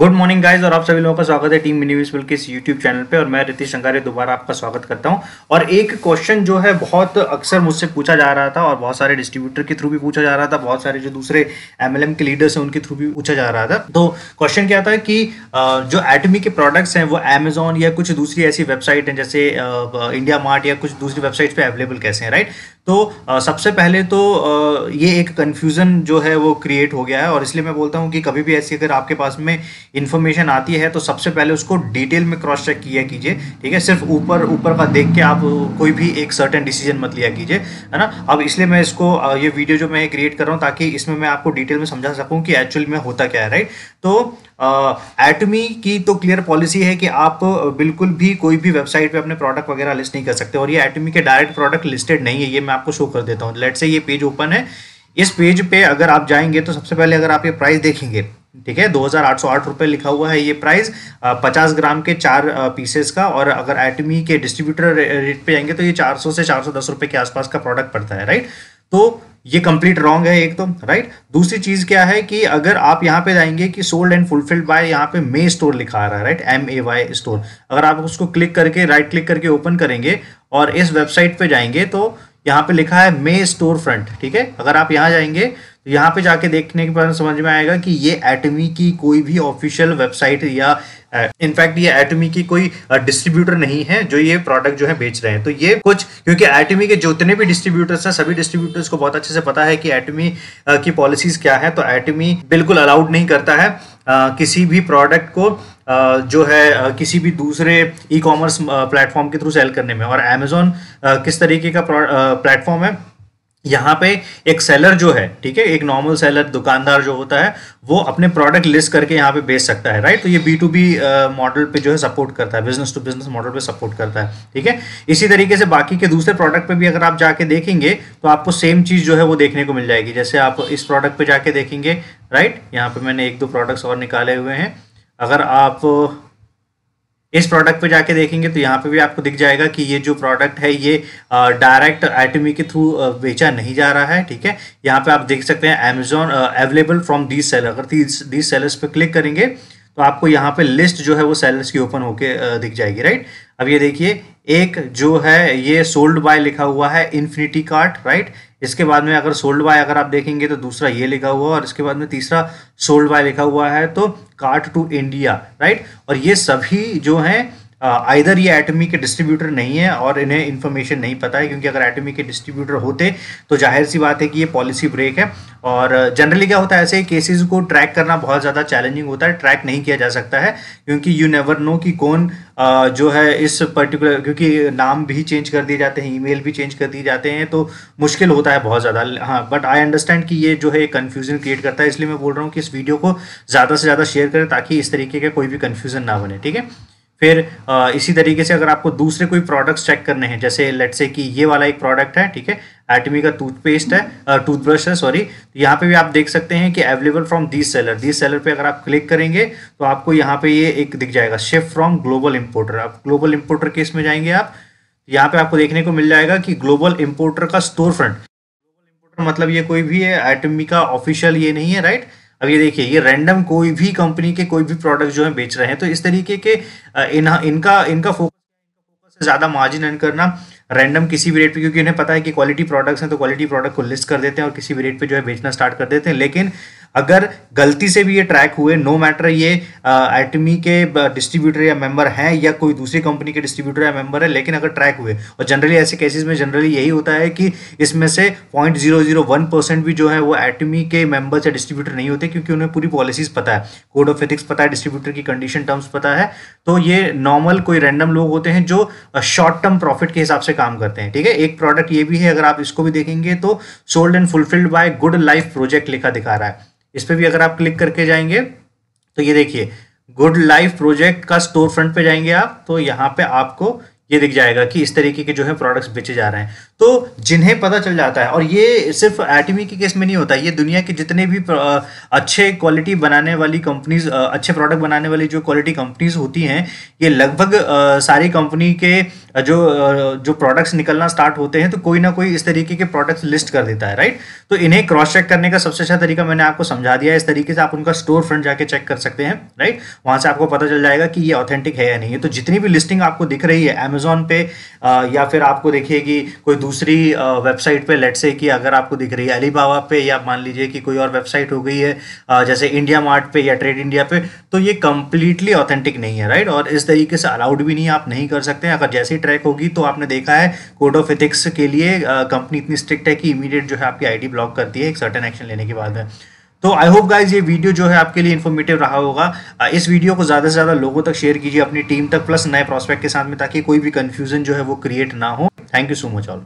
Good morning guys और आप सभी लोगों का स्वागत है टीम मिनी विस्पल के इस यूट्यूब चैनल पे और मैं रितिश शंकारे दोबारा आपका स्वागत करता हूं और एक क्वेश्चन जो है बहुत अक्सर मुझसे पूछा जा रहा था और बहुत सारे डिस्ट्रीब्यूटर के थ्रू भी पूछा जा रहा था बहुत सारे जो दूसरे एमएलएम के लीडर्स हैं उनके थ्रू भी पूछा जा रहा था तो क्वेश्चन क्या था कि जो एटमी के प्रोडक्ट्स हैं वो अमेजोन या कुछ दूसरी ऐसी वेबसाइट है जैसे इंडिया मार्ट या कुछ दूसरी वेबसाइट पर अवेलेबल कैसे हैं राइट तो आ, सबसे पहले तो आ, ये एक कन्फ्यूज़न जो है वो क्रिएट हो गया है और इसलिए मैं बोलता हूँ कि कभी भी ऐसी अगर आपके पास में इन्फॉर्मेशन आती है तो सबसे पहले उसको डिटेल में क्रॉस चेक किया कीजिए ठीक है सिर्फ ऊपर ऊपर का देख के आप कोई भी एक सर्टन डिसीजन मत लिया कीजिए है ना अब इसलिए मैं इसको ये वीडियो जो मैं क्रिएट कर रहा हूँ ताकि इसमें मैं आपको डिटेल में समझा सकूँ कि एक्चुअल में होता क्या है राइट तो एटमी की तो क्लियर पॉलिसी है कि आप बिल्कुल भी कोई भी वेबसाइट पे अपने प्रोडक्ट वगैरह लिस्ट नहीं कर सकते और ये एटमी के डायरेक्ट प्रोडक्ट लिस्टेड नहीं है ये मैं आपको शो कर देता हूँ लेट से ये पेज ओपन है इस पेज पे अगर आप जाएंगे तो सबसे पहले अगर आप ये प्राइस देखेंगे ठीक है दो हज़ार लिखा हुआ है ये प्राइस 50 ग्राम के चार पीसेस का और अगर एटमी के डिस्ट्रीब्यूटर रेट पे जाएंगे तो ये 400 से 410 रुपए के आसपास का प्रोडक्ट पड़ता है राइट तो ये कंप्लीट रॉन्ग है एक तो राइट दूसरी चीज़ क्या है कि अगर आप यहाँ पे जाएंगे कि सोल्ड एंड फुलफिल्ड बाय यहाँ पे मे स्टोर लिखा आ रहा है right M A Y store अगर आप उसको क्लिक करके राइट क्लिक करके ओपन करेंगे और इस वेबसाइट पे जाएंगे तो यहाँ पे लिखा है मे स्टोर फ्रंट ठीक है अगर आप यहाँ जाएंगे तो यहाँ पे जाके देखने के बाद समझ में आएगा कि ये एटमी की कोई भी ऑफिशियल वेबसाइट या इनफैक्ट ये एटमी की कोई डिस्ट्रीब्यूटर नहीं है जो ये प्रोडक्ट जो है बेच रहे हैं तो ये कुछ क्योंकि एटमी के जितने भी डिस्ट्रीब्यूटर्स हैं सभी डिस्ट्रीब्यूटर्स को बहुत अच्छे से पता है कि एटमी की पॉलिसीज क्या है तो एटमी बिल्कुल अलाउड नहीं करता है किसी भी प्रोडक्ट को जो है किसी भी दूसरे ई कॉमर्स प्लेटफॉर्म के थ्रू सेल करने में और अमेजोन किस तरीके का प्लेटफॉर्म है यहाँ पे एक सेलर जो है ठीक है एक नॉर्मल सेलर दुकानदार जो होता है वो अपने प्रोडक्ट लिस्ट करके यहाँ पे बेच सकता है राइट तो ये बी टू बी मॉडल पे जो है सपोर्ट करता है बिजनेस टू बिजनेस मॉडल पे सपोर्ट करता है ठीक है इसी तरीके से बाकी के दूसरे प्रोडक्ट पे भी अगर आप जाके देखेंगे तो आपको सेम चीज़ जो है वो देखने को मिल जाएगी जैसे आप इस प्रोडक्ट पर जाके देखेंगे राइट यहाँ पर मैंने एक दो प्रोडक्ट्स और निकाले हुए हैं अगर आप इस प्रोडक्ट पे जाके देखेंगे तो यहाँ पे भी आपको दिख जाएगा कि ये जो प्रोडक्ट है ये डायरेक्ट एटमी के थ्रू बेचा नहीं जा रहा है ठीक है यहाँ पे आप देख सकते हैं Amazon available from the seller अगर दी सेलर्स पे क्लिक करेंगे तो आपको यहाँ पे लिस्ट जो है वो सेलर्स की ओपन होके दिख जाएगी राइट अब ये देखिए एक जो है ये सोल्ड बाय लिखा हुआ है इन्फिनिटी कार्ट राइट इसके बाद में अगर सोल्ड बाय अगर आप देखेंगे तो दूसरा ये लिखा हुआ और इसके बाद में तीसरा सोल्ड बाय लिखा हुआ है तो कार्ट टू इंडिया राइट और ये सभी जो हैं आइधर ये एटमी के डिस्ट्रीब्यूटर नहीं है और इन्हें इन्फॉर्मेशन नहीं पता है क्योंकि अगर एटमी के डिस्ट्रीब्यूटर होते तो जाहिर सी बात है कि ये पॉलिसी ब्रेक है और जनरली क्या होता है ऐसे केसेस को ट्रैक करना बहुत ज़्यादा चैलेंजिंग होता है ट्रैक नहीं किया जा सकता है क्योंकि यू नेवर नो कि कौन जो है इस पर्टिकुलर क्योंकि नाम भी चेंज कर दिए जाते हैं ईमेल भी चेंज कर दिए जाते हैं तो मुश्किल होता है बहुत ज़्यादा हाँ बट आई अंडरस्टैंड कि ये जो है कन्फ्यूजन क्रिएट करता है इसलिए मैं बोल रहा हूँ कि इस वीडियो को ज़्यादा से ज़्यादा शेयर करें ताकि इस तरीके का कोई भी कन्फ्यूजन ना बने ठीक है फिर इसी तरीके से अगर आपको दूसरे कोई प्रोडक्ट्स चेक करने हैं जैसे लेट से कि ये वाला एक प्रोडक्ट है ठीक है एटमी का टूथपेस्ट है टूथब्रश है सॉरी तो यहाँ पे भी आप देख सकते हैं कि available from this seller this seller पे अगर आप क्लिक करेंगे तो आपको यहाँ पे ये एक दिख जाएगा शिफ्ट फ्रॉम ग्लोबल इम्पोर्टर आप ग्लोबल इम्पोर्टर केस में जाएंगे आप तो यहाँ पे आपको देखने को मिल जाएगा कि ग्लोबल इम्पोर्टर का स्टोर फ्रंट ग्लोबल इम्पोर्टर मतलब ये कोई भी है एटमी का ऑफिशियल ये नहीं है राइट right? अब ये देखिए ये रैंडम कोई भी कंपनी के कोई भी प्रोडक्ट जो है बेच रहे हैं तो इस तरीके के इन इनका इनका फोकस ज़्यादा मार्जिन अर्न करना रैंडम किसी भी रेट पे क्योंकि उन्हें पता है कि क्वालिटी प्रोडक्ट्स हैं तो क्वालिटी प्रोडक्ट को लिस्ट कर देते हैं और किसी भी रेट पे जो है बेचना स्टार्ट कर देते हैं लेकिन अगर गलती से भी ये ट्रैक हुए नो मैटर ये एटमी के डिस्ट्रीब्यूटर या मेंबर हैं या कोई दूसरी कंपनी के डिस्ट्रीब्यूटर या मेंबर है लेकिन अगर ट्रैक हुए और जनरली ऐसे केसेस में जनरली यही होता है कि इसमें से point zero zero one percent भी जो है वो एटमी के मेंबर्स या डिस्ट्रीब्यूटर नहीं होते क्योंकि उन्हें पूरी पॉलिसीज पता है कोड ऑफ एथिक्स पता है डिस्ट्रीब्यूटर की कंडीशन टर्म्स पता है तो ये नॉर्मल कोई रैंडम लोग होते हैं जो शॉर्ट टर्म प्रॉफिट के हिसाब से काम करते हैं ठीक है एक प्रोडक्ट ये भी है अगर आप इसको भी देखेंगे तो sold and fulfilled by Good Life Project लिखा दिखा रहा है इस पर भी अगर आप क्लिक करके जाएंगे तो ये देखिए गुड लाइफ प्रोजेक्ट का स्टोर फ्रंट पे जाएंगे आप तो यहाँ पे आपको ये दिख जाएगा कि इस तरीके के जो है प्रोडक्ट्स बेचे जा रहे हैं तो जिन्हें पता चल जाता है और ये सिर्फ एटमी के केस में नहीं होता ये दुनिया के जितने भी अच्छे क्वालिटी बनाने वाली कंपनीज अच्छे प्रोडक्ट बनाने वाली जो क्वालिटी कंपनीज होती हैं ये लगभग सारी कंपनी के जो जो प्रोडक्ट्स निकलना स्टार्ट होते हैं तो कोई ना कोई इस तरीके के प्रोडक्ट्स लिस्ट कर देता है राइट तो इन्हें क्रॉस चेक करने का सबसे अच्छा तरीका मैंने आपको समझा दिया इस तरीके से आप उनका स्टोर फ्रंट जाके चेक कर सकते हैं राइट वहां से आपको पता चल जाएगा कि ये ऑथेंटिक है या नहीं है तो जितनी भी लिस्टिंग आपको दिख रही है अमेजोन पे या फिर आपको देखिए कि कोई दूसरी वेबसाइट पे लेट से कि अगर आपको दिख रही है अलीबाबा पे या मान लीजिए कि कोई और वेबसाइट हो गई है जैसे इंडिया मार्ट पे या ट्रेड इंडिया पे तो ये कंप्लीटली ऑथेंटिक नहीं है राइट और इस तरीके से अलाउड भी नहीं आप नहीं कर सकते अगर जैसे ट्रैक होगी तो आपने देखा है कोड ऑफ एथिक्स के लिए कंपनी इतनी स्ट्रिक्ट है कि इमीडिएट जो है आपकी आईडी ब्लॉक करती है एक सर्टन एक्शन लेने के बाद तो आई होप गाइज ये वीडियो जो है आपके लिए इन्फॉर्मेटिव रहा होगा इस वीडियो को ज़्यादा से ज़्यादा लोगों तक शेयर कीजिए अपनी टीम तक प्लस नए प्रॉस्पेक्ट के साथ में ताकि कोई भी कंफ्यूजन जो है वो क्रिएट ना हो thank you so much all